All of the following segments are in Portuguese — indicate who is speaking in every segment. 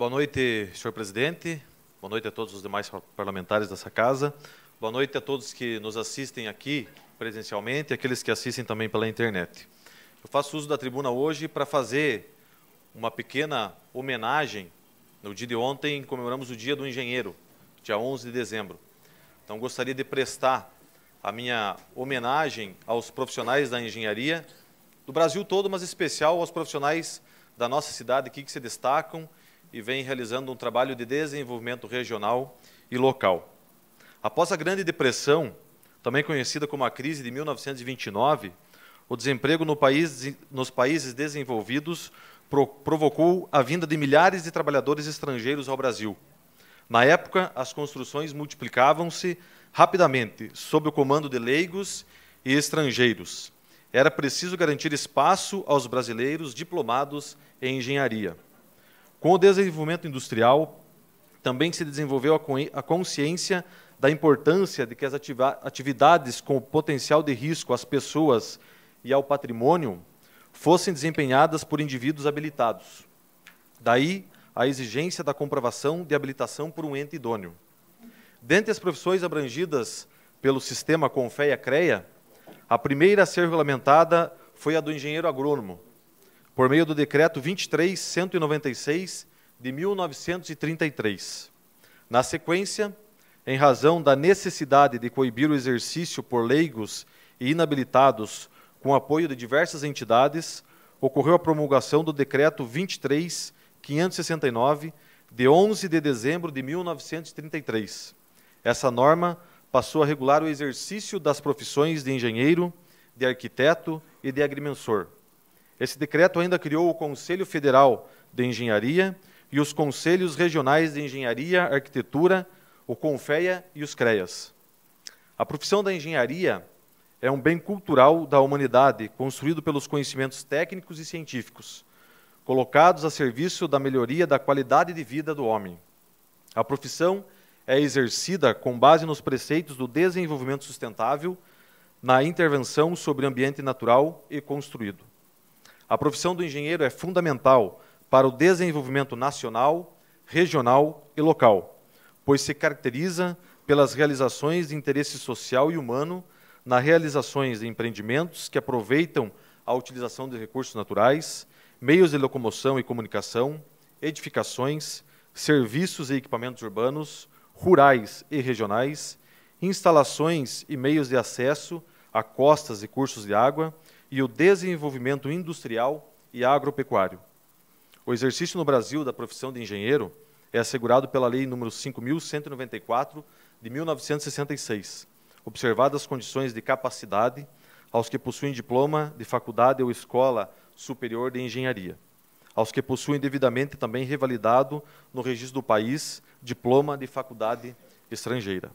Speaker 1: Boa noite, senhor presidente. Boa noite a todos os demais parlamentares dessa casa. Boa noite a todos que nos assistem aqui presencialmente e aqueles que assistem também pela internet. Eu faço uso da tribuna hoje para fazer uma pequena homenagem. No dia de ontem, comemoramos o Dia do Engenheiro, dia 11 de dezembro. Então, gostaria de prestar a minha homenagem aos profissionais da engenharia do Brasil todo, mas especial aos profissionais da nossa cidade aqui que se destacam e vem realizando um trabalho de desenvolvimento regional e local. Após a Grande Depressão, também conhecida como a crise de 1929, o desemprego no país, nos países desenvolvidos pro, provocou a vinda de milhares de trabalhadores estrangeiros ao Brasil. Na época, as construções multiplicavam-se rapidamente, sob o comando de leigos e estrangeiros. Era preciso garantir espaço aos brasileiros diplomados em engenharia. Com o desenvolvimento industrial, também se desenvolveu a consciência da importância de que as atividades com potencial de risco às pessoas e ao patrimônio fossem desempenhadas por indivíduos habilitados. Daí a exigência da comprovação de habilitação por um ente idôneo. Dentre as profissões abrangidas pelo sistema Confeia CREA, a primeira a ser regulamentada foi a do engenheiro agrônomo, por meio do decreto 23196 de 1933. Na sequência, em razão da necessidade de coibir o exercício por leigos e inabilitados com apoio de diversas entidades, ocorreu a promulgação do decreto 23569 de 11 de dezembro de 1933. Essa norma passou a regular o exercício das profissões de engenheiro, de arquiteto e de agrimensor. Esse decreto ainda criou o Conselho Federal de Engenharia e os Conselhos Regionais de Engenharia, Arquitetura, o CONFEA e os CREAS. A profissão da engenharia é um bem cultural da humanidade, construído pelos conhecimentos técnicos e científicos, colocados a serviço da melhoria da qualidade de vida do homem. A profissão é exercida com base nos preceitos do desenvolvimento sustentável, na intervenção sobre o ambiente natural e construído. A profissão do engenheiro é fundamental para o desenvolvimento nacional, regional e local, pois se caracteriza pelas realizações de interesse social e humano, nas realizações de empreendimentos que aproveitam a utilização de recursos naturais, meios de locomoção e comunicação, edificações, serviços e equipamentos urbanos, rurais e regionais, instalações e meios de acesso a costas e cursos de água, e o desenvolvimento industrial e agropecuário. O exercício no Brasil da profissão de engenheiro é assegurado pela Lei nº 5.194, de 1966, observadas as condições de capacidade aos que possuem diploma de faculdade ou escola superior de engenharia, aos que possuem devidamente também revalidado no registro do país diploma de faculdade estrangeira.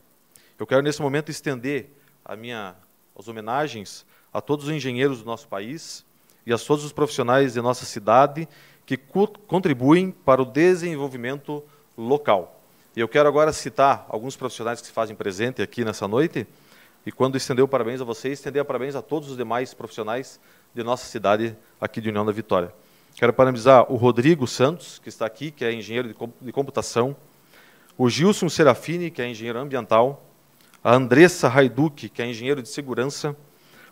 Speaker 1: Eu quero, nesse momento, estender a minha as homenagens a todos os engenheiros do nosso país e a todos os profissionais de nossa cidade que contribuem para o desenvolvimento local. E eu quero agora citar alguns profissionais que se fazem presente aqui nessa noite, e quando estender o parabéns a vocês, estender o parabéns a todos os demais profissionais de nossa cidade aqui de União da Vitória. Quero parabenizar o Rodrigo Santos, que está aqui, que é engenheiro de computação, o Gilson Serafini, que é engenheiro ambiental, a Andressa Raiduc, que é engenheiro de segurança,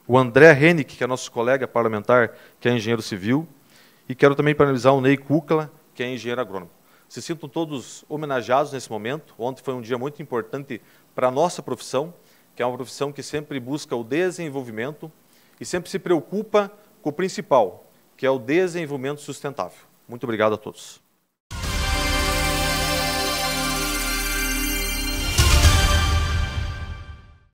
Speaker 1: o André Hennick, que é nosso colega parlamentar, que é engenheiro civil, e quero também parabenizar o Ney Kukla, que é engenheiro agrônomo. Se sintam todos homenageados nesse momento. Ontem foi um dia muito importante para a nossa profissão, que é uma profissão que sempre busca o desenvolvimento e sempre se preocupa com o principal, que é o desenvolvimento sustentável. Muito obrigado a todos.